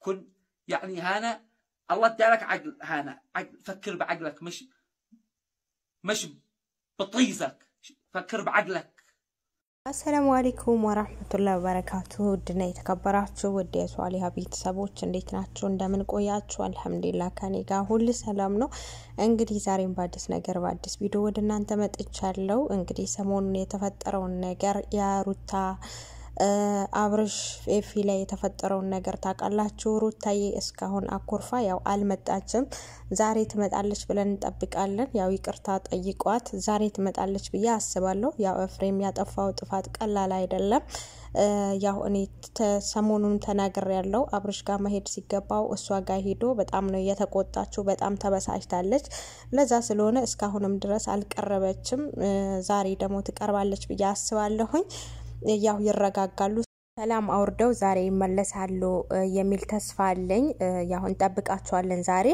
كن يعني هانا الله ادالك عقل هانا عقل فكر بعقلك مش مش بطيزك فكر بعقلك አሰላሙ አሌይኩም ወራህመቱላህ ወበረካቱ ውድና የተከበራችሁ ውድ የሷሊሀ ቤተሰቦች እንዴት ናችሁ? እንደምን ቆያችሁ? አልሐምዱሊላ ከኔ ጋር ሁል ሰላም ነው። እንግዲህ ዛሬም በአዲስ ነገር በአዲስ ቪዲዮ ወደ እናንተ መጥቻለሁ። እንግዲህ ሰሞኑን የተፈጠረውን ነገር የሩታ አብርሽ ኤፊ ላይ የተፈጠረውን ነገር ታውቃላችሁ። ሩታዬ እስካሁን አኩርፋ ያው አልመጣችም። ዛሬ ትመጣለች ብለን እንጠብቃለን። ያው ይቅርታ ጠይቋት ዛሬ ትመጣለች ብዬ አስባለሁ። ያው ኤፍሬም ያጠፋው ጥፋት ቀላል አይደለም። ያው እኔ ሰሞኑን ተናግር ያለው አብርሽ ጋር መሄድ ሲገባው እሷ ጋር ሄዶ በጣም ነው የተቆጣችው። በጣም ተበሳጭታለች። ለዛ ስለሆነ እስካሁንም ድረስ አልቀረበችም። ዛሬ ደግሞ ትቀርባለች ብዬ አስባለሁኝ። Ella oye Raka Calu. ሰላም አውርደው ዛሬ ይመለሳሉ የሚል ተስፋ አለኝ። ያው እንጠብቃቸዋለን ዛሬ።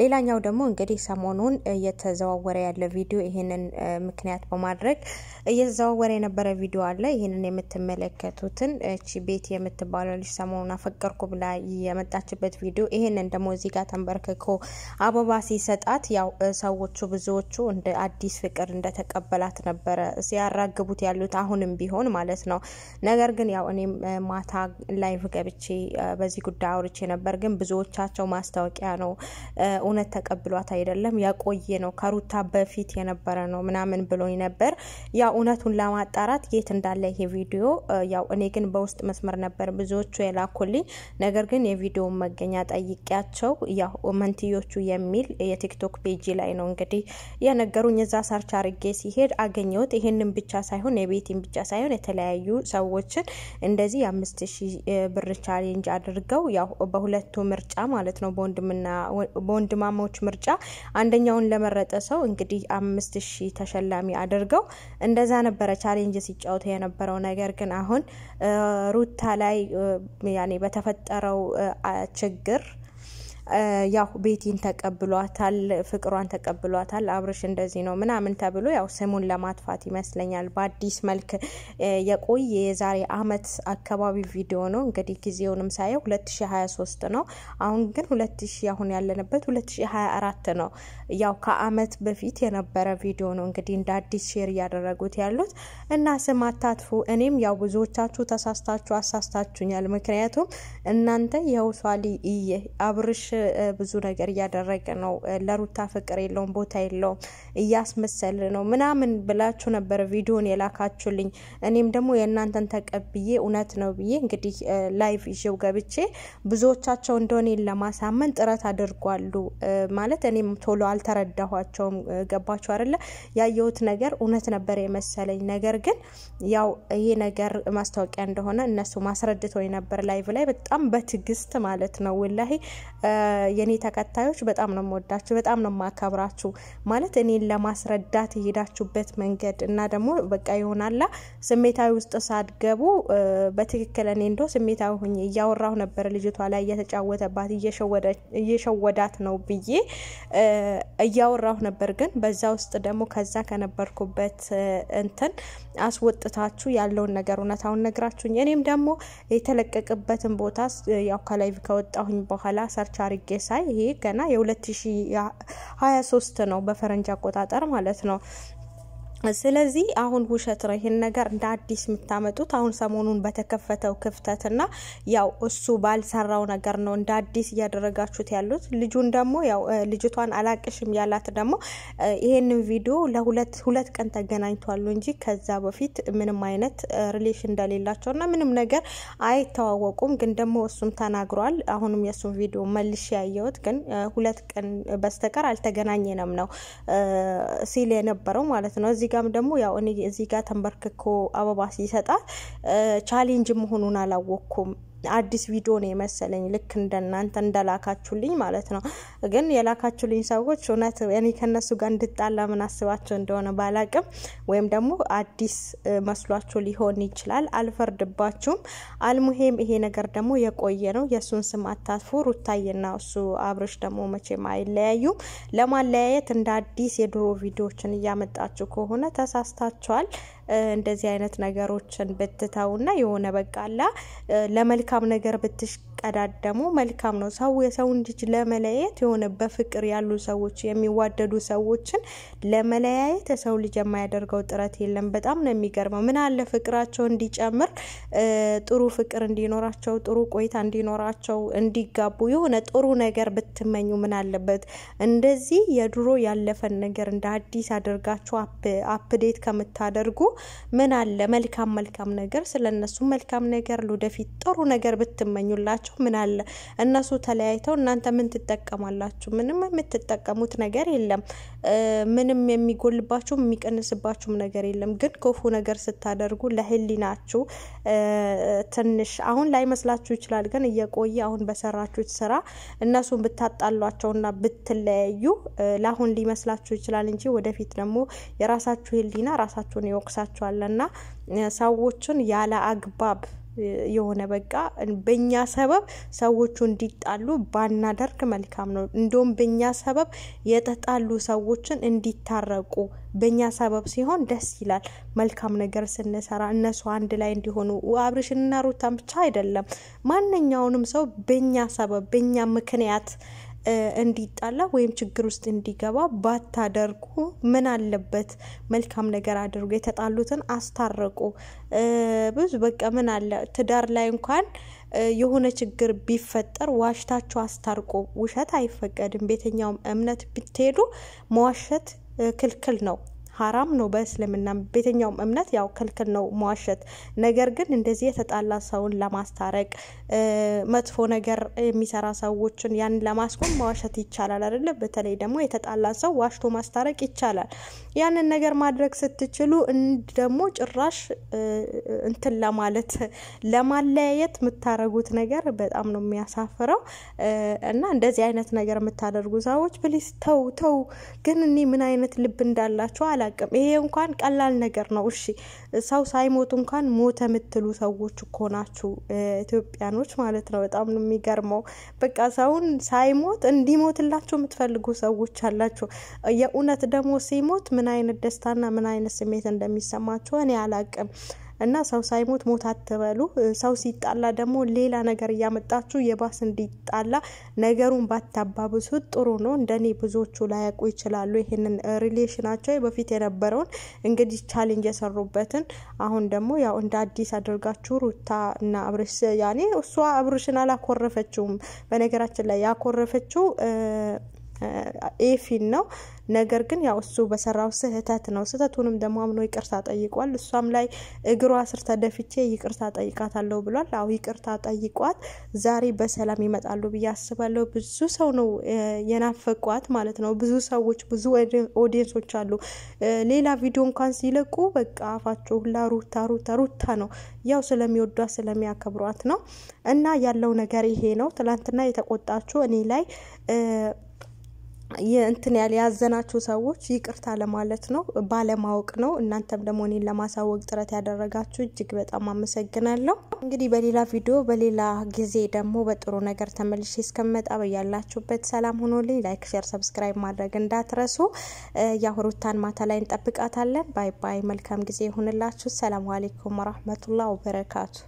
ሌላኛው ደግሞ እንግዲህ ሰሞኑን እየተዘዋወረ ያለ ቪዲዮ ይህንን ምክንያት በማድረግ እየተዘዋወረ የነበረ ቪዲዮ አለ። ይህንን የምትመለከቱትን እቺ ቤት የምትባለው ልጅ ሰሞኑን አፈቀርኩ ብላ የመጣችበት ቪዲዮ፣ ይህንን ደግሞ እዚህ ጋር ተንበርክኮ አበባ ሲሰጣት ያው ሰዎቹ ብዙዎቹ እንደ አዲስ ፍቅር እንደተቀበላት ነበረ ሲያራግቡት ያሉት አሁንም ቢሆን ማለት ነው። ነገር ግን ያው እኔም ማታ ላይቭ ገብቼ በዚህ ጉዳይ አውርቼ ነበር። ግን ብዙዎቻቸው ማስታወቂያ ነው እውነት ተቀብሏት አይደለም ያቆየ ነው ከሩታ በፊት የነበረ ነው ምናምን ብሎኝ ነበር። ያው እውነቱን ለማጣራት የት እንዳለ ይሄ ቪዲዮ ያው እኔ ግን በውስጥ መስመር ነበር ብዙዎቹ የላኩልኝ። ነገር ግን የቪዲዮ መገኛ ጠይቂያቸው ያው መንትዮቹ የሚል የቲክቶክ ፔጅ ላይ ነው እንግዲህ የነገሩኝ። እዛ ሰርች አርጌ ሲሄድ አገኘሁት። ይሄንን ብቻ ሳይሆን የቤቲን ብቻ ሳይሆን የተለያዩ ሰዎችን እንደዚህ ስለዚህ የአምስት ሺ ብር ቻሌንጅ አድርገው ያው በሁለቱ ምርጫ ማለት ነው በወንድማማዎች ምርጫ አንደኛውን ለመረጠ ሰው እንግዲህ አምስት ሺ ተሸላሚ አድርገው እንደዛ ነበረ ቻሌንጅ ሲጫወቱ የነበረው። ነገር ግን አሁን ሩታ ላይ ያኔ በተፈጠረው ችግር ያው ቤቲን ተቀብሏታል፣ ፍቅሯን ተቀብሏታል። አብርሽ እንደዚህ ነው ምናምን ተብሎ ያው ስሙን ለማጥፋት ይመስለኛል በአዲስ መልክ የቆየ የዛሬ አመት አካባቢ ቪዲዮ ነው እንግዲህ ጊዜውንም ሳየው 2023 ነው። አሁን ግን 2000 አሁን ያለንበት 2024 ነው። ያው ከአመት በፊት የነበረ ቪዲዮ ነው እንግዲህ እንደ አዲስ ሼር እያደረጉት ያሉት እና ስም አታጥፉ። እኔም ያው ብዙዎቻችሁ ተሳስታችሁ አሳስታችሁኛል። ምክንያቱም እናንተ የውሷሊ እየ አብርሽ ብዙ ነገር እያደረገ ነው፣ ለሩታ ፍቅር የለውም፣ ቦታ የለውም፣ እያስመሰል ነው ምናምን ብላችሁ ነበር ቪዲዮን የላካችሁልኝ። እኔም ደግሞ የእናንተን ተቀብዬ እውነት ነው ብዬ እንግዲህ ላይቭ ይዤው ገብቼ ብዙዎቻቸው እንደሆነ ለማሳመን ጥረት አድርጓሉ። ማለት እኔም ቶሎ አልተረዳኋቸውም። ገባችሁ አይደለ? ያየሁት ነገር እውነት ነበር የመሰለኝ። ነገር ግን ያው ይሄ ነገር ማስታወቂያ እንደሆነ እነሱ ማስረድተው ነበር ላይቭ ላይ በጣም በትግስት ማለት ነው ወላሂ የኔ ተከታዮች በጣም ነው የምወዳችሁ፣ በጣም ነው የማከብራችሁ። ማለት እኔን ለማስረዳት የሄዳችሁበት መንገድ እና ደግሞ በቃ ይሆናላ ስሜታዊ ውስጥ ሳትገቡ በትክክል እኔ እንደው ስሜታዊ ሁኜ እያወራሁ ነበር ልጅቷ ላይ እየተጫወተባት እየሸወዳት ነው ብዬ እያወራሁ ነበር። ግን በዛ ውስጥ ደግሞ ከዛ ከነበርኩበት እንትን አስወጥታችሁ ያለውን ነገር እውነታውን ነግራችሁኝ እኔም ደግሞ የተለቀቀበትን ቦታ ያው ከላይ ከወጣሁኝ በኋላ ሰርቻ አድርጌ ሳይ ይሄ ገና የ2023 ነው በፈረንጅ አቆጣጠር ማለት ነው። ስለዚህ አሁን ውሸት ነው። ይህን ነገር እንደ አዲስ የምታመጡት አሁን ሰሞኑን በተከፈተው ክፍተትና ያው እሱ ባልሰራው ነገር ነው እንደ አዲስ እያደረጋችሁት ያሉት። ልጁን ደግሞ ያው ልጅቷን አላቅሽም ያላት ደግሞ ይሄንን ቪዲዮ ለሁለት ሁለት ቀን ተገናኝቷሉ እንጂ ከዛ በፊት ምንም አይነት ሪሌሽን እንደሌላቸውና ምንም ነገር አይተዋወቁም። ግን ደግሞ እሱም ተናግሯል። አሁንም የእሱን ቪዲዮ መልሽ ያየሁት ግን ሁለት ቀን በስተቀር አልተገናኘንም ነው ሲል የነበረው ማለት ነው እዚህ ጋም ደግሞ ያው እኔ እዚህ ጋር ተንበርክኮ አበባ ሲሰጣ ቻሌንጅ መሆኑን አላወቅኩም። አዲስ ቪዲዮ ነው የመሰለኝ ልክ እንደናንተ እንደላካችሁልኝ ማለት ነው። ግን የላካችሁልኝ ሰዎች እውነት እኔ ከነሱ ጋር እንድጣላ ምን አስባቸው እንደሆነ ባላቅም ወይም ደግሞ አዲስ መስሏችሁ ሊሆን ይችላል። አልፈርድባችሁም። አልሙሄም ይሄ ነገር ደግሞ የቆየ ነው። የእሱን ስም አታጥፉ። ሩታዬና እሱ አብርሽ ደግሞ መቼም አይለያዩም። ለማለያየት እንደ አዲስ የድሮ ቪዲዮዎችን እያመጣችሁ ከሆነ ተሳስታችኋል። እንደዚህ አይነት ነገሮችን ብትተውና የሆነ በቃላ ለመልካም ነገር ብትሽ ቢቀዳደሙ መልካም ነው። ሰው የሰውን ልጅ ለመለያየት የሆነ በፍቅር ያሉ ሰዎች የሚዋደዱ ሰዎችን ለመለያየት የሰው ልጅ የማያደርገው ጥረት የለም። በጣም ነው የሚገርመው። ምን አለ ፍቅራቸው እንዲጨምር፣ ጥሩ ፍቅር እንዲኖራቸው፣ ጥሩ ቆይታ እንዲኖራቸው፣ እንዲጋቡ የሆነ ጥሩ ነገር ብትመኙ ምን አለበት? እንደዚህ የድሮ ያለፈን ነገር እንደ አዲስ አድርጋችሁ አፕዴት ከምታደርጉ ምን አለ? መልካም መልካም ነገር ስለነሱ መልካም ነገር ለወደፊት ጥሩ ነገር ብትመኙላቸው ቢለያችሁ ምን አለ? እነሱ ተለያይተው እናንተ ምን ትጠቀማላችሁ? ምንም የምትጠቀሙት ነገር የለም። ምንም የሚጎልባችሁ የሚቀንስባችሁም ነገር የለም። ግን ክፉ ነገር ስታደርጉ ለህሊናችሁ ትንሽ አሁን ላይ መስላችሁ ይችላል። ግን እየቆየ አሁን በሰራችሁት ስራ እነሱን ብታጣሏቸውና ብትለያዩ ለአሁን ሊመስላችሁ ይችላል እንጂ ወደፊት ደግሞ የራሳችሁ ህሊና ራሳችሁን ይወቅሳችኋልና ሰዎችን ያለ አግባብ የሆነ በቃ በእኛ ሰበብ ሰዎቹ እንዲጣሉ ባናደርግ መልካም ነው። እንደውም በእኛ ሰበብ የተጣሉ ሰዎችን እንዲታረቁ በእኛ ሰበብ ሲሆን ደስ ይላል። መልካም ነገር ስንሰራ እነሱ አንድ ላይ እንዲሆኑ አብርሽና ሩታን ብቻ አይደለም ማንኛውንም ሰው በእኛ ሰበብ በእኛ ምክንያት እንዲጣላ ወይም ችግር ውስጥ እንዲገባ ባታደርጉ ምን አለበት? መልካም ነገር አድርጉ። የተጣሉትን አስታርቁ። ብዙ በቃ ምን አለ ትዳር ላይ እንኳን የሆነ ችግር ቢፈጠር ዋሽታችሁ አስታርቁ። ውሸት አይፈቀድም። ቤተኛውም እምነት ብትሄዱ መዋሸት ክልክል ነው። ሀራም ነው። በእስልምና ቤተኛውም እምነት ያው ክልክል ነው መዋሸት። ነገር ግን እንደዚህ የተጣላ ሰውን ለማስታረቅ መጥፎ ነገር የሚሰራ ሰዎችን ያን ለማስቆም መዋሸት ይቻላል አይደለ? በተለይ ደግሞ የተጣላ ሰው ዋሽቶ ማስታረቅ ይቻላል። ያንን ነገር ማድረግ ስትችሉ ደግሞ ጭራሽ እንትን ለማለት ለማለያየት የምታረጉት ነገር በጣም ነው የሚያሳፍረው። እና እንደዚህ አይነት ነገር የምታደርጉ ሰዎች ፕሊስ ተው ተው። ግን እኔ ምን አይነት ልብ እንዳላቸው አላቅም። ይሄ እንኳን ቀላል ነገር ነው። እሺ ሰው ሳይሞት እንኳን ሞተ የምትሉ ሰዎች እኮ ናችሁ ኢትዮጵያኖች ማለት ነው። በጣም ነው የሚገርመው። በቃ ሰውን ሳይሞት እንዲሞትላቸው የምትፈልጉ ሰዎች አላችሁ። የእውነት ደግሞ ሲሞት ምን አይነት ደስታና ምን አይነት ስሜት እንደሚሰማቸው እኔ አላቅም። እና ሰው ሳይሞት ሞት አትበሉ። ሰው ሲጣላ ደግሞ ሌላ ነገር እያመጣችሁ የባስ እንዲጣላ ነገሩን ባታባብሱት ጥሩ ነው። እንደኔ ብዙዎቹ ላያውቁ ይችላሉ። ይህንን ሪሌሽናቸው በፊት የነበረውን እንግዲህ ቻሌንጅ የሰሩበትን አሁን ደግሞ ያው እንደ አዲስ አድርጋችሁ ሩታ እና አብርሽ ያኔ እሷ አብርሽን አላኮረፈችውም። በነገራችን ላይ ያኮረፈችው ኤፊን ነው። ነገር ግን ያው እሱ በሰራው ስህተት ነው። ስህተቱንም ደግሞ አምኖ ይቅርታ ጠይቋል። እሷም ላይ እግሯ ስር ተደፍቼ ይቅርታ ጠይቃታለሁ ብሏል። አሁ ይቅርታ ጠይቋት ዛሬ በሰላም ይመጣሉ ብዬ አስባለሁ። ብዙ ሰው ነው የናፈቋት ማለት ነው። ብዙ ሰዎች፣ ብዙ ኦዲየንሶች አሉ። ሌላ ቪዲዮ እንኳን ሲለቁ በቃ አፋቸው ሁላ ሩታ ሩታ ሩታ ነው። ያው ስለሚወዷት ስለሚያከብሯት ነው። እና ያለው ነገር ይሄ ነው። ትላንትና የተቆጣችው እኔ ላይ እንትን ያል ያዘናችሁ ሰዎች ይቅርታ ለማለት ነው። ባለማወቅ ነው። እናንተም ደግሞ እኔን ለማሳወቅ ጥረት ያደረጋችሁ እጅግ በጣም አመሰግናለሁ። እንግዲህ በሌላ ቪዲዮ በሌላ ጊዜ ደግሞ በጥሩ ነገር ተመልሼ እስከመጣ በያላችሁበት ሰላም ሆኖልኝ፣ ላይክ፣ ሼር፣ ሰብስክራይብ ማድረግ እንዳትረሱ። ያው ማታ ላይ እንጠብቃታለን። ባይ ባይ። መልካም ጊዜ ይሁንላችሁ። ሰላም አሌይኩም ወረህመቱላህ ወበረካቱ